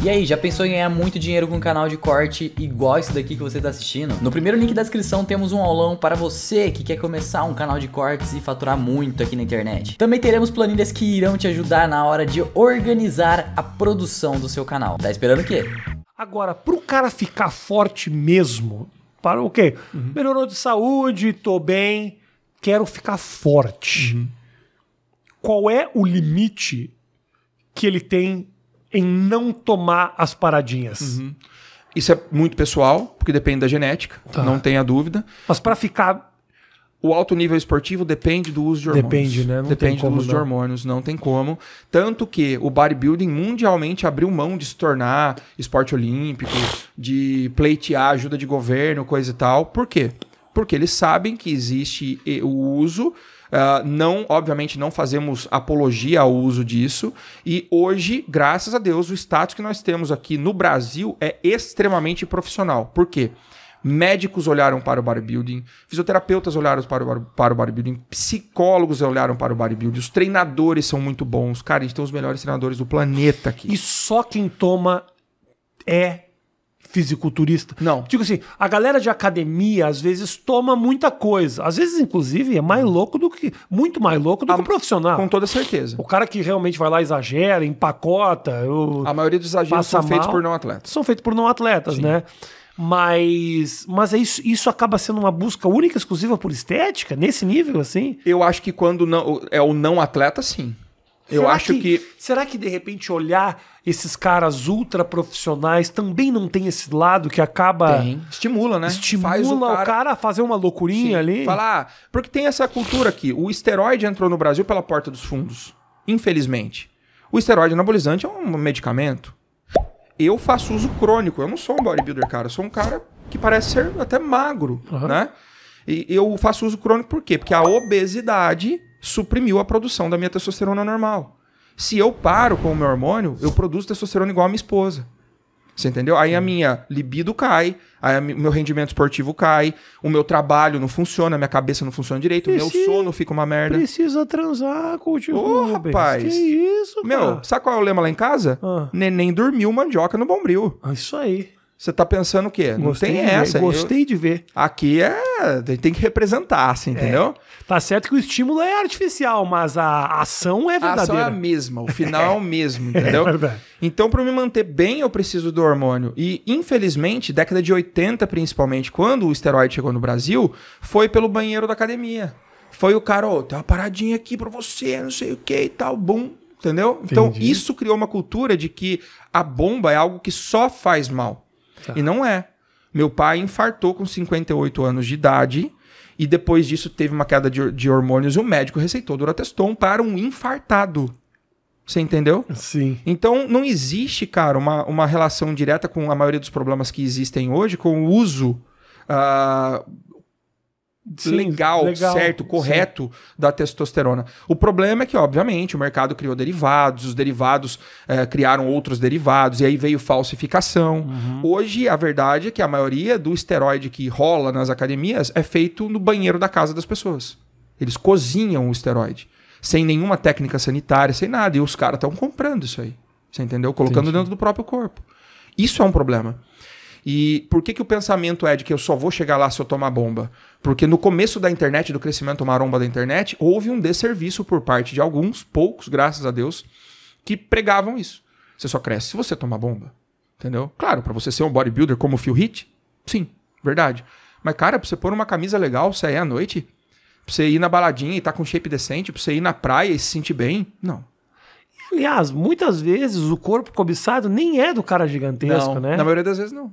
E aí, já pensou em ganhar muito dinheiro com um canal de corte igual esse daqui que você está assistindo? No primeiro link da descrição temos um aulão para você que quer começar um canal de cortes e faturar muito aqui na internet. Também teremos planilhas que irão te ajudar na hora de organizar a produção do seu canal. Tá esperando o quê? Agora, para o cara ficar forte mesmo, para o quê? Uhum. Melhorou de saúde, tô bem, quero ficar forte. Uhum. Qual é o limite que ele tem em não tomar as paradinhas? Uhum. Isso é muito pessoal, porque depende da genética, tá. não tenha dúvida. Mas para ficar. O alto nível esportivo depende do uso de hormônios. Depende, né? Não depende como, do uso não. de hormônios, não tem como. Tanto que o bodybuilding mundialmente abriu mão de se tornar esporte olímpico, de pleitear ajuda de governo, coisa e tal. Por quê? porque eles sabem que existe o uso. Uh, não, obviamente, não fazemos apologia ao uso disso. E hoje, graças a Deus, o status que nós temos aqui no Brasil é extremamente profissional. Por quê? Médicos olharam para o bodybuilding, fisioterapeutas olharam para o, para o bodybuilding, psicólogos olharam para o bodybuilding, os treinadores são muito bons. Cara, a gente tem os melhores treinadores do planeta aqui. E só quem toma é fisiculturista. Não. Digo tipo assim, a galera de academia às vezes toma muita coisa. Às vezes, inclusive, é mais louco do que. Muito mais louco do a, que o profissional. Com toda certeza. O cara que realmente vai lá, exagera, empacota. Eu, a maioria dos exageros são mal, feitos por não atletas. São feitos por não atletas, Sim. né? Mas, mas é isso, isso acaba sendo uma busca única, exclusiva por estética, nesse nível, assim? Eu acho que quando não, é o não atleta, sim. Eu será acho que, que, Será que de repente olhar esses caras ultra profissionais também não tem esse lado que acaba. Tem. Estimula, né? Estimula Faz o, cara... o cara a fazer uma loucurinha Sim. ali. Falar. Ah, porque tem essa cultura aqui. O esteroide entrou no Brasil pela porta dos fundos. Infelizmente. O esteroide anabolizante é um medicamento. Eu faço uso crônico. Eu não sou um bodybuilder, cara. Eu sou um cara que parece ser até magro, uhum. né? E eu faço uso crônico por quê? Porque a obesidade suprimiu a produção da minha testosterona normal. Se eu paro com o meu hormônio, eu produzo testosterona igual a minha esposa. Você entendeu? Aí a minha libido cai, aí o meu rendimento esportivo cai, o meu trabalho não funciona, a minha cabeça não funciona direito, o meu sono fica uma merda. Precisa transar, cultivar. Ô, oh, rapaz. Que isso, cara? Meu, sabe qual é o lema lá em casa? Ah. Neném dormiu, mandioca no bombril. Ah, isso aí. Você tá pensando o quê? Não gostei tem essa. gostei eu, de ver. Aqui é. Tem que representar, assim, é. entendeu? É. Tá certo que o estímulo é artificial, mas a ação é verdadeira. A ação é a mesma, o final é o mesmo, é entendeu? É verdade. Então, para me manter bem, eu preciso do hormônio. E, infelizmente, década de 80, principalmente, quando o esteroide chegou no Brasil, foi pelo banheiro da academia. Foi o cara, ó, oh, tem uma paradinha aqui para você, não sei o que e tal, bum. Entendeu? Então, Entendi. Então, isso criou uma cultura de que a bomba é algo que só faz mal. Tá. E não é. Meu pai infartou com 58 anos de idade e depois disso teve uma queda de, de hormônios e o médico receitou Durateston para um infartado. Você entendeu? Sim. Então não existe, cara, uma, uma relação direta com a maioria dos problemas que existem hoje com o uso uh, Sim, legal, legal, certo, correto sim. da testosterona. O problema é que, obviamente, o mercado criou derivados, os derivados é, criaram outros derivados, e aí veio falsificação. Uhum. Hoje, a verdade é que a maioria do esteroide que rola nas academias é feito no banheiro da casa das pessoas. Eles cozinham o esteroide, sem nenhuma técnica sanitária, sem nada, e os caras estão comprando isso aí. Você entendeu? Colocando dentro do próprio corpo. Isso é um problema. E por que, que o pensamento é de que eu só vou chegar lá se eu tomar bomba? Porque no começo da internet, do crescimento maromba da internet, houve um desserviço por parte de alguns, poucos, graças a Deus, que pregavam isso. Você só cresce se você tomar bomba. Entendeu? Claro, para você ser um bodybuilder como o Phil Hit, sim, verdade. Mas, cara, pra você pôr uma camisa legal, sair à noite, pra você ir na baladinha e tá com shape decente, pra você ir na praia e se sentir bem, não. Aliás, muitas vezes o corpo cobiçado nem é do cara gigantesco, não, né? Na maioria das vezes não.